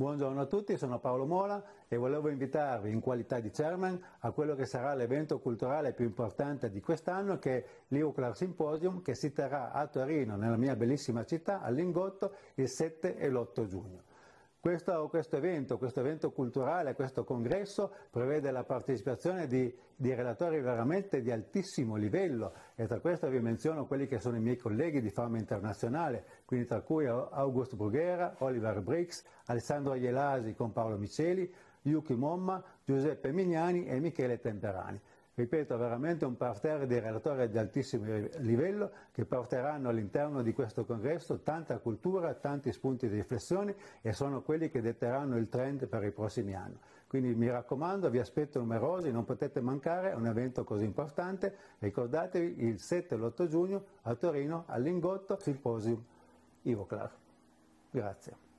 Buongiorno a tutti, sono Paolo Mola e volevo invitarvi in qualità di chairman a quello che sarà l'evento culturale più importante di quest'anno che è l'Euclar Symposium che si terrà a Torino, nella mia bellissima città, all'Ingotto, il 7 e l'8 giugno. Questo, questo, evento, questo, evento, culturale, questo congresso prevede la partecipazione di, di, relatori veramente di altissimo livello e tra questo vi menziono quelli che sono i miei colleghi di fama internazionale, quindi tra cui August Brughera, Oliver Briggs, Alessandro Ielasi con Paolo Miceli, Yuki Momma, Giuseppe Mignani e Michele Temperani ripeto, veramente un parterre di relatori di altissimo livello che porteranno all'interno di questo congresso tanta cultura, tanti spunti di riflessione e sono quelli che detteranno il trend per i prossimi anni. Quindi mi raccomando, vi aspetto numerosi, non potete mancare a un evento così importante. Ricordatevi il 7 e l'8 giugno a Torino all'Ingotto Simposium Ivo Clark. Grazie.